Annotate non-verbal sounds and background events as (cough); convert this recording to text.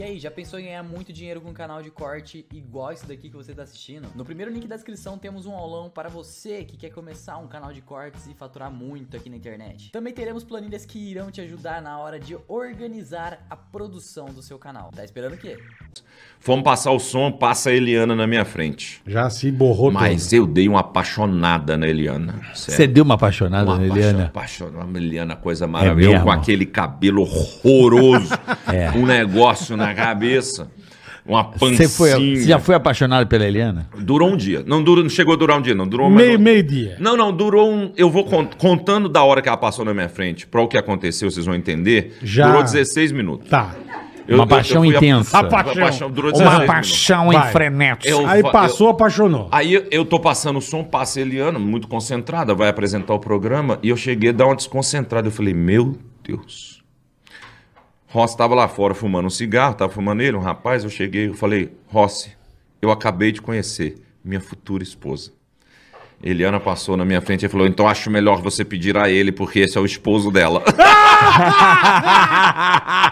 E aí, já pensou em ganhar muito dinheiro com um canal de corte igual esse daqui que você está assistindo? No primeiro link da descrição temos um aulão para você que quer começar um canal de cortes e faturar muito aqui na internet. Também teremos planilhas que irão te ajudar na hora de organizar a produção do seu canal. Tá esperando o quê? Vamos passar o som, passa a Eliana na minha frente. Já se borrou Mas eu dei uma apaixonada na Eliana. Você deu uma apaixonada uma na Eliana? Apaixonada, uma Eliana, coisa é maravilhosa. É com aquele cabelo horroroso. (laughs) é. Um negócio, né? na cabeça. Uma pancinha. Você, foi, você já foi apaixonado pela Eliana? Durou um dia. Não, durou, não chegou a durar um dia, não. Durou meio, meio dia. Não, não, durou um. Eu vou cont... contando da hora que ela passou na minha frente para o que aconteceu, vocês vão entender. Já. Durou 16 minutos. Tá. Eu, uma paixão eu intensa. A, a paixão. Uma paixão, durou uma paixão em frenético. Aí passou, apaixonou. Aí eu tô passando o som, passa Eliana, muito concentrada, vai apresentar o programa, e eu cheguei a dar uma desconcentrada. Eu falei, meu Deus. Ross estava lá fora fumando um cigarro, estava fumando ele, um rapaz. Eu cheguei e falei: Ross, eu acabei de conhecer minha futura esposa. Eliana passou na minha frente e falou: Então acho melhor você pedir a ele, porque esse é o esposo dela. (laughs)